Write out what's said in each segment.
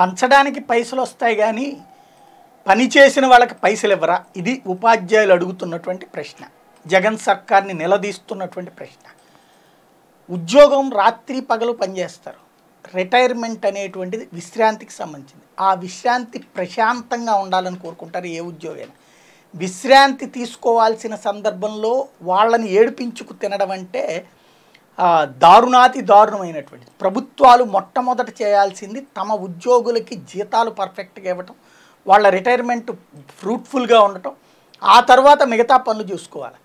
పంచడానికి పైసలు వస్తాయి కానీ పని చేసిన వాళ్ళకి పైసలు ఇవ్వరా ఇది ఉపాధ్యాయులు అడుగుతున్నటువంటి ప్రశ్న జగన్ సర్కార్ని నిలదీస్తున్నటువంటి ప్రశ్న ఉద్యోగం రాత్రి పగలు పనిచేస్తారు రిటైర్మెంట్ అనేటువంటిది విశ్రాంతికి సంబంధించింది ఆ విశ్రాంతి ప్రశాంతంగా ఉండాలని కోరుకుంటారు ఏ ఉద్యోగైనా విశ్రాంతి తీసుకోవాల్సిన సందర్భంలో వాళ్ళని ఏడిపించుకు తినడం అంటే దారుణాతి దారుణమైనటువంటిది ప్రభుత్వాలు మొట్టమొదట చేయాల్సింది తమ ఉద్యోగులకి జీతాలు పర్ఫెక్ట్గా ఇవ్వటం వాళ్ళ రిటైర్మెంట్ ఫ్రూట్ఫుల్గా ఉండటం ఆ తర్వాత మిగతా పనులు చూసుకోవాలి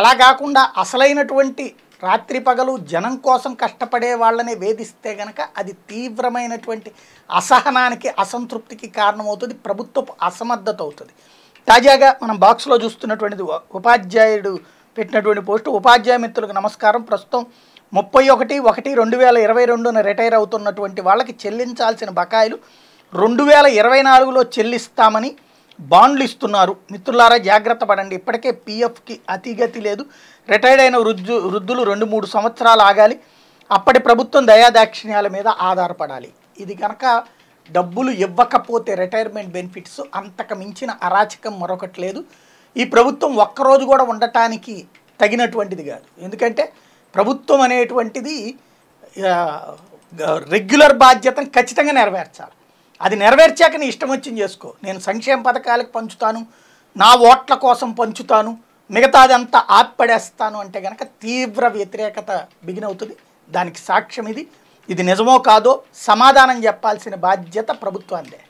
అలా కాకుండా అసలైనటువంటి రాత్రి పగలు జనం కోసం కష్టపడే వాళ్ళని వేధిస్తే గనక అది తీవ్రమైనటువంటి అసహనానికి అసంతృప్తికి కారణమవుతుంది ప్రభుత్వపు అసమర్థత అవుతుంది తాజాగా మనం బాక్స్లో చూస్తున్నటువంటిది ఉపాధ్యాయుడు పెట్టినటువంటి పోస్టు ఉపాధ్యాయ మిత్రులకు నమస్కారం ప్రస్తుతం ముప్పై ఒకటి ఒకటి రెండు వేల ఇరవై రెండున రిటైర్ అవుతున్నటువంటి వాళ్ళకి చెల్లించాల్సిన బకాయిలు రెండు వేల ఇరవై నాలుగులో చెల్లిస్తామని బాండ్లు ఇస్తున్నారు మిత్రులారా జాగ్రత్త పడండి ఇప్పటికే పీఎఫ్కి అతిగతి లేదు రిటైర్డ్ అయిన వృద్ధు వృద్ధులు రెండు మూడు సంవత్సరాలు ఆగాలి అప్పటి ప్రభుత్వం దయాదాక్షిణ్యాల మీద ఆధారపడాలి ఇది కనుక డబ్బులు ఇవ్వకపోతే రిటైర్మెంట్ బెనిఫిట్స్ అంతకు మించిన అరాచకం మరొకటి లేదు ఈ ప్రభుత్వం ఒక్కరోజు కూడా ఉండటానికి తగినటువంటిది కాదు ఎందుకంటే ప్రభుత్వం అనేటువంటిది రెగ్యులర్ బాధ్యతను ఖచ్చితంగా నెరవేర్చాలి అది నెరవేర్చాక నీ ఇష్టం వచ్చింది చేసుకో నేను సంక్షేమ పథకాలకు పంచుతాను నా ఓట్ల కోసం పంచుతాను మిగతాదంతా ఆత్పడేస్తాను అంటే కనుక తీవ్ర వ్యతిరేకత బిగినవుతుంది దానికి సాక్ష్యం ఇది ఇది నిజమో కాదో సమాధానం చెప్పాల్సిన బాధ్యత ప్రభుత్వాందే